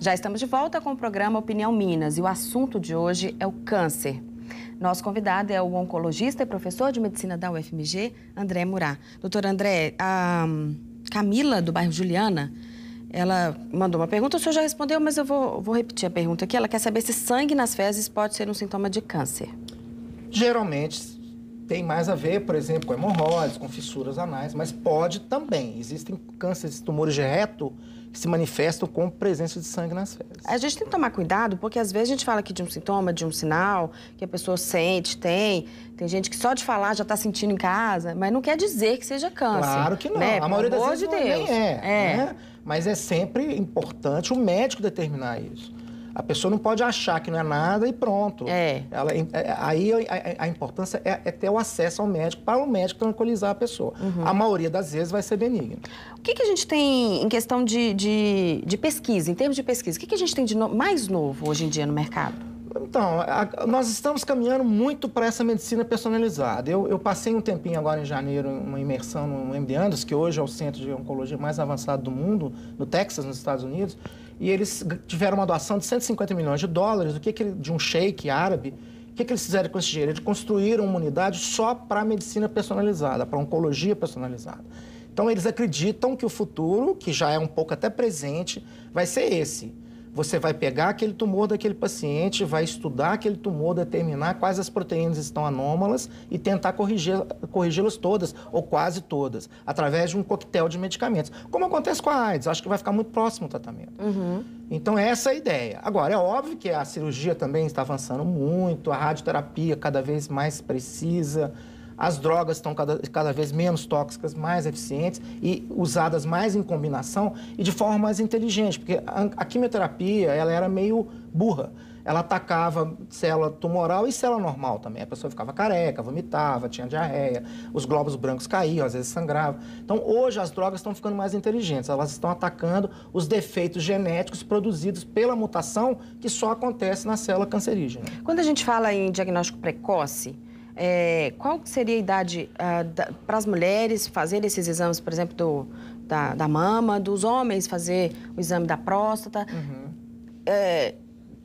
Já estamos de volta com o programa Opinião Minas e o assunto de hoje é o câncer. Nosso convidado é o oncologista e professor de medicina da UFMG, André Murá. Doutor André, a Camila, do bairro Juliana, ela mandou uma pergunta, o senhor já respondeu, mas eu vou, vou repetir a pergunta aqui. Ela quer saber se sangue nas fezes pode ser um sintoma de câncer. Geralmente, tem mais a ver, por exemplo, com hemorroides, com fissuras anais, mas pode também. Existem cânceres, tumores de reto que se manifestam com presença de sangue nas fezes. A gente tem que tomar cuidado, porque às vezes a gente fala aqui de um sintoma, de um sinal, que a pessoa sente, tem. Tem gente que só de falar já está sentindo em casa, mas não quer dizer que seja câncer. Claro que não. Né? A maioria das vezes de não, é Deus. é. é. Né? Mas é sempre importante o médico determinar isso. A pessoa não pode achar que não é nada e pronto. É. Ela, é, aí a, a importância é, é, ter o acesso ao médico, para o médico tranquilizar a pessoa. Uhum. A maioria das vezes vai ser benigno. O que, que a gente tem em questão de, de, de pesquisa, em termos de pesquisa, o que, que a gente tem de no, mais novo hoje em dia no mercado? Então, a, nós estamos caminhando muito para essa medicina personalizada. Eu, eu, passei um tempinho agora em janeiro, uma imersão no MD Anderson, que hoje é o centro de oncologia mais avançado do mundo, no Texas, nos Estados Unidos, e eles tiveram uma doação de 150 milhões de dólares, o que, que de um sheik árabe. O que, que eles fizeram com esse dinheiro? Eles construíram uma unidade só para medicina personalizada, para oncologia personalizada. Então, eles acreditam que o futuro, que já é um pouco até presente, vai ser esse você vai pegar aquele tumor daquele paciente, vai estudar aquele tumor, determinar quais as proteínas estão anômalas e tentar corrigi-las todas, ou quase todas, através de um coquetel de medicamentos. Como acontece com a AIDS, acho que vai ficar muito próximo o tratamento. Uhum. Então, essa é a ideia. Agora, é óbvio que a cirurgia também está avançando muito, a radioterapia cada vez mais precisa. As drogas estão cada, cada vez menos tóxicas, mais eficientes e usadas mais em combinação e de forma mais inteligente, porque a, a quimioterapia ela era meio burra ela atacava célula tumoral e célula normal também. A pessoa ficava careca, vomitava, tinha diarreia, os glóbulos brancos caíam, às vezes sangrava. Então, hoje as drogas estão ficando mais inteligentes, elas estão atacando os defeitos genéticos produzidos pela mutação que só acontece na célula cancerígena. Quando a gente fala em diagnóstico precoce, é, qual seria a idade ah, para as mulheres fazer esses exames, por exemplo, do, da, da, mama, dos homens fazer o exame da próstata? Uhum. É,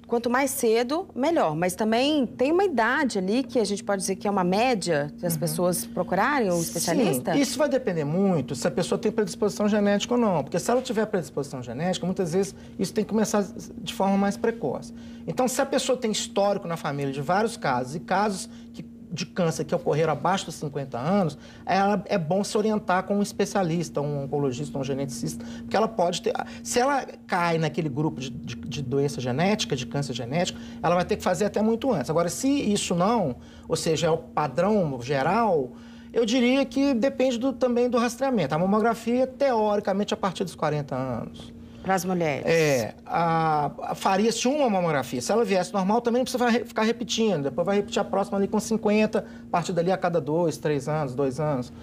quanto mais cedo, melhor. Mas também tem uma idade ali que a gente pode dizer que é uma média das uhum. pessoas procurarem o um especialista? Sim. Isso vai depender muito se a pessoa tem predisposição genética ou não. Porque se ela tiver predisposição genética, muitas vezes isso tem que começar de forma mais precoce. Então, se a pessoa tem histórico na família de vários casos e casos que de câncer que ocorreram abaixo dos 50 anos, é bom se orientar com um especialista, um oncologista, um geneticista, porque ela pode ter. Se ela cai naquele grupo de, de, de doença genética, de câncer genético, ela vai ter que fazer até muito antes. Agora, se isso não, ou seja, é o padrão geral, eu diria que depende do, também do rastreamento. A mamografia, teoricamente, a partir dos 40 anos. Para as mulheres. É. A, a faria-se uma mamografia. Se ela viesse normal, também não precisa ficar repetindo. Depois vai repetir a próxima ali com 50, a partir dali a cada dois, três anos, dois anos.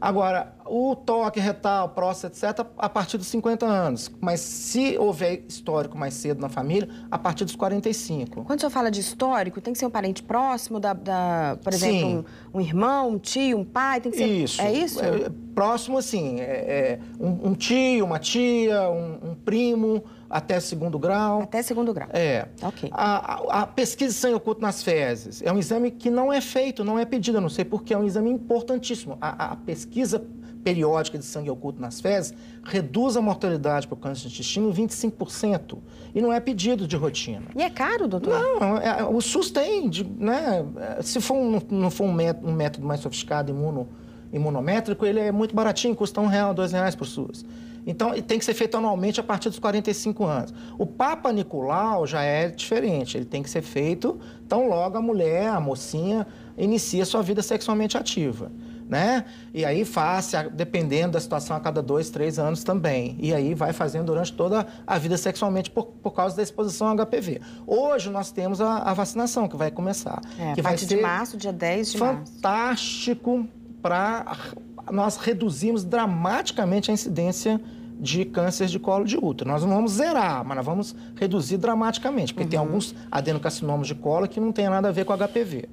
Agora, o toque retal, próstata, etc., a partir dos 50 anos. Mas se houver histórico mais cedo na família, a partir dos 45. Quando o senhor fala de histórico, tem que ser um parente próximo, da, da por exemplo, um, um, irmão, um tio, um pai? Tem que ser... Isso. É isso? É, é próximo, assim, é, é um, um, tio, uma tia, um, um primo até segundo grau. Até segundo grau. É. Ok. A, a, a, pesquisa de sangue oculto nas fezes é um exame que não é feito, não é pedido, eu não sei porque, é um exame importantíssimo. A, a pesquisa periódica de sangue oculto nas fezes reduz a mortalidade para o câncer de intestino em 25%. E não é pedido de rotina. E é caro, doutor? Não, é, é o SUS tem, de, né? Se for um, não for um método, um método mais sofisticado, imuno, imunométrico, ele é muito baratinho, custa um real, dois reais para o SUS. Então, tem que ser feito anualmente a partir dos 45 anos. O Papa Nicolau já é diferente, ele tem que ser feito tão logo a mulher, a mocinha, inicia sua vida sexualmente ativa. Né? E aí faz, dependendo da situação, a cada dois, três anos também. E aí vai fazendo durante toda a vida sexualmente por, por causa da exposição ao HPV. Hoje nós temos a, a vacinação que vai começar. É, que a partir de março, dia 10 de fantástico março. Fantástico para nós reduzirmos dramaticamente a incidência de câncer de colo de útero. Nós não vamos zerar, mas nós vamos reduzir dramaticamente, porque uhum. tem alguns adenocarcinomas de colo que não tem nada a ver com HPV.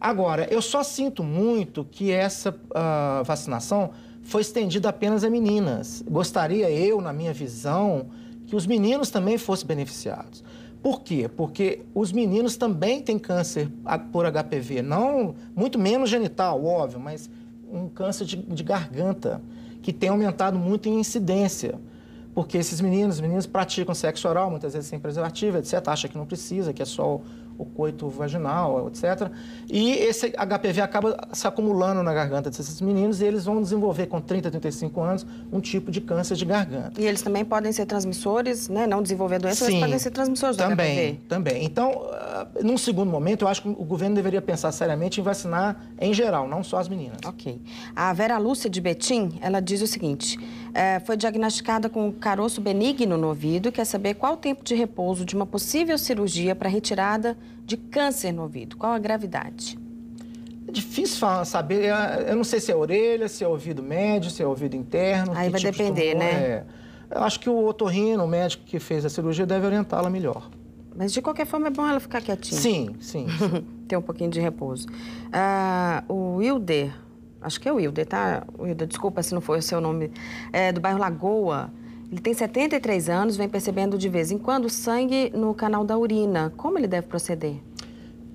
Agora, eu só sinto muito que essa uh, vacinação foi estendida apenas a meninas. Gostaria eu, na minha visão, que os meninos também fossem beneficiados. Por quê? Porque os meninos também têm câncer por HPV, não muito menos genital, óbvio, mas um câncer de, de garganta que tem aumentado muito em incidência. Porque esses meninos, meninas praticam sexo oral, muitas vezes sem preservativo, etc., acha que não precisa, que é só o coito vaginal, etc. E esse HPV acaba se acumulando na garganta desses meninos e eles vão desenvolver com 30, 35 anos um tipo de câncer de garganta. E eles também podem ser transmissores, né? Não desenvolver doença, Sim, mas podem ser transmissores também, do HPV. Também. Então, ah, num segundo momento, eu acho que o governo deveria pensar seriamente em vacinar em geral, não só as meninas. Ok. A Vera Lúcia de Betim, ela diz o seguinte é, foi diagnosticada com um caroço benigno no ouvido e quer saber qual o tempo de repouso de uma possível cirurgia para retirada de câncer no ouvido. Qual a gravidade? É difícil saber. Eu não sei se é orelha, se é ouvido médio, se é ouvido interno. Aí vai tipo depender, de né? É. Eu acho que o otorrino, o médico que fez a cirurgia, deve orientá-la melhor. Mas de qualquer forma é bom ela ficar quietinha. Sim, sim. sim. Ter um pouquinho de repouso. Ah, o Wilder acho que é o Wilder, tá? Wilder, desculpa se não foi o seu nome, é, do bairro Lagoa. Ele tem 73 anos, vem percebendo de vez em quando sangue no canal da urina. Como ele deve proceder?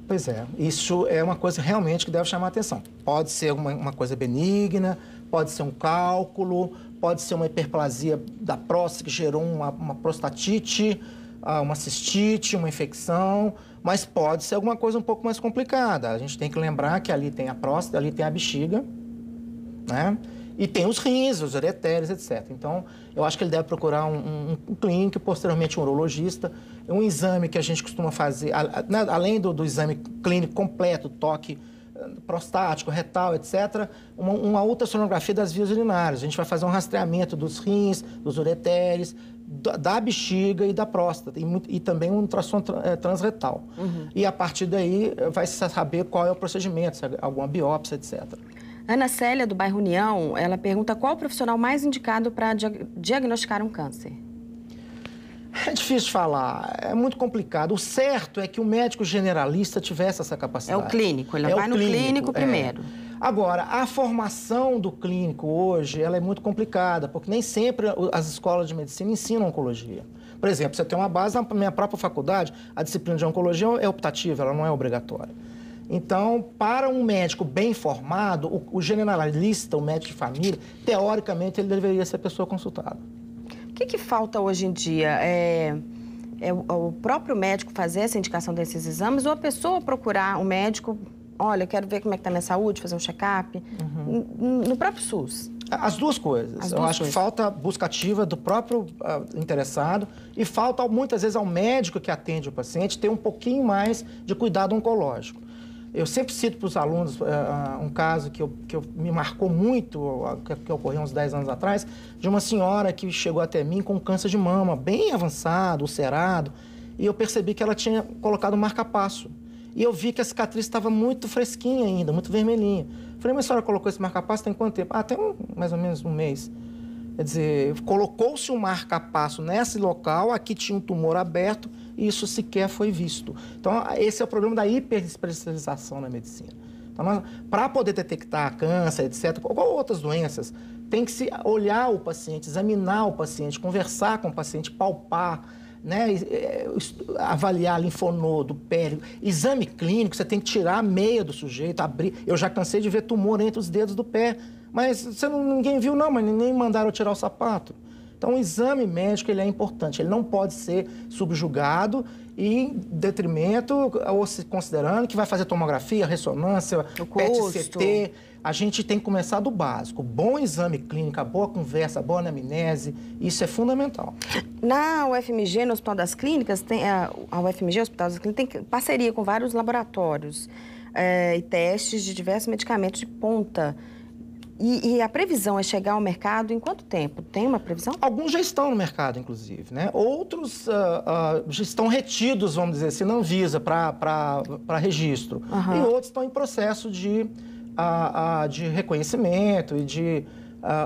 Pois é, isso é uma coisa realmente que deve chamar a atenção. Pode ser uma, uma coisa benigna, pode ser um cálculo, pode ser uma hiperplasia da próstata que gerou uma, uma prostatite, ah, uma cistite, uma infecção mas pode ser alguma coisa um pouco mais complicada. A gente tem que lembrar que ali tem a próstata, ali tem a bexiga, né? E tem os rins, os ureteres etc. Então, eu acho que ele deve procurar um, um, um clínico, posteriormente um urologista. um exame que a gente costuma fazer, né, além do, do exame clínico completo, toque prostático, retal, etc., uma, uma ultrassonografia das vias urinárias. A gente vai fazer um rastreamento dos rins, dos ureteres, da, da bexiga e da próstata, e, e também um ultrassom eh, transretal. Uhum. E a partir daí eh, vai se saber qual é o procedimento, se é alguma biópsia, etc. Ana Célia, do bairro União, ela pergunta qual o profissional mais indicado para diagnosticar um câncer. É difícil falar, é muito complicado. O certo é que o médico generalista tivesse essa capacidade. É o clínico, ele é vai no clínico, clínico é. primeiro. É. Agora, a formação do clínico hoje ela é muito complicada, porque nem sempre as escolas de medicina ensinam oncologia. Por exemplo, você tem uma base na minha própria faculdade, a disciplina de oncologia é optativa, ela não é obrigatória. Então, para um médico bem formado, o, o generalista, o médico de família, teoricamente ele deveria ser a pessoa consultada que, que falta hoje em dia? É, é, é o próprio médico fazer essa indicação desses exames ou a pessoa procurar o um médico? Olha, quero ver como é que está minha saúde, fazer um check-up. Uhum. No próprio SUS. As duas coisas. As duas eu acho coisas. que falta busca ativa do próprio uh, interessado e falta muitas vezes ao médico que atende o paciente ter um pouquinho mais de cuidado oncológico. Eu sempre cito para os alunos uh, um caso que, eu, que eu, me marcou muito, ah, que, que, ocorreu uns 10 anos atrás, de uma senhora que chegou até mim com câncer de mama, bem avançado, ulcerado, e eu percebi que ela tinha colocado um marca-passo. E eu vi que a cicatriz estava muito fresquinha ainda, muito vermelhinha. Falei, mas a senhora colocou esse marca-passo tem quanto tempo? Ah, tem um, mais ou menos um mês. Quer dizer, colocou-se um marca-passo nesse local, aqui tinha um tumor aberto, isso sequer foi visto. Então, esse é o problema da hiperespecialização na medicina. Então, para poder detectar câncer, etc., ou outras doenças, tem que se olhar o paciente, examinar o paciente, conversar com o paciente, palpar, né, é, avaliar linfonodo, pélvico, exame clínico, você tem que tirar a meia do sujeito, abrir. Eu já cansei de ver tumor entre os dedos do pé, mas você não, ninguém viu, não, mas nem mandaram tirar o sapato. Então, o exame médico ele é importante, ele não pode ser subjugado e em detrimento, ou se considerando que vai fazer tomografia, ressonância, PET-CT. A gente tem que começar do básico. Bom exame clínico, boa conversa, boa anamnese, isso é fundamental. Na UFMG, no Hospital das Clínicas, tem, a UFMG, Hospital das Clínicas, tem parceria com vários laboratórios é, e testes de diversos medicamentos de ponta. E, e, a previsão é chegar ao mercado em quanto tempo? Tem uma previsão? Alguns já estão no mercado, inclusive, né? Outros uh, uh, já estão retidos, vamos dizer assim, não visa para registro. Uhum. E outros estão em processo de, uh, de reconhecimento e de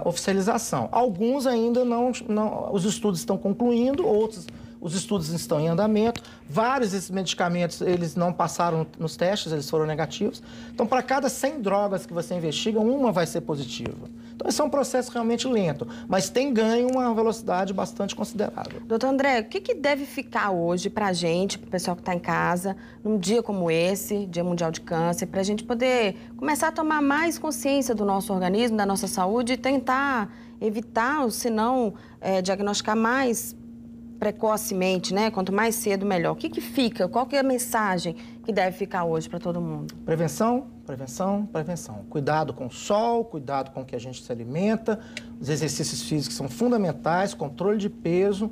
oficialização. Alguns ainda não, não... Os estudos estão concluindo, outros os estudos estão em andamento, vários desses medicamentos eles não passaram nos testes, eles foram negativos. Então, para cada 100 drogas que você investiga, uma vai ser positiva. Então, esse é um processo realmente lento, mas tem ganho uma velocidade bastante considerável. Doutor André, o que, que deve ficar hoje para a gente, para o pessoal que está em casa, num dia como esse, Dia Mundial de Câncer, para a gente poder começar a tomar mais consciência do nosso organismo, da nossa saúde e tentar evitar, ou se não, é, diagnosticar mais precocemente, né? Quanto mais cedo, melhor. O que, que fica? Qual que é a mensagem que deve ficar hoje para todo mundo? Prevenção, prevenção, prevenção. Cuidado com o sol, cuidado com o que a gente se alimenta. Os exercícios físicos são fundamentais, controle de peso,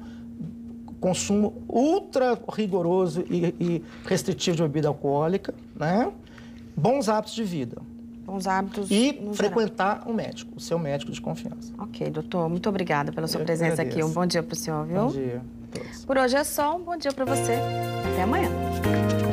consumo ultra rigoroso e, e restritivo de bebida alcoólica, né? Bons hábitos de vida. Bons hábitos. E frequentar geral. um médico, o seu médico de confiança. Ok, doutor. Muito obrigada pela sua Eu presença agradeço. aqui. Um bom dia para o senhor, viu? Bom dia a todos. Por hoje é só. Um bom dia para você. Até amanhã.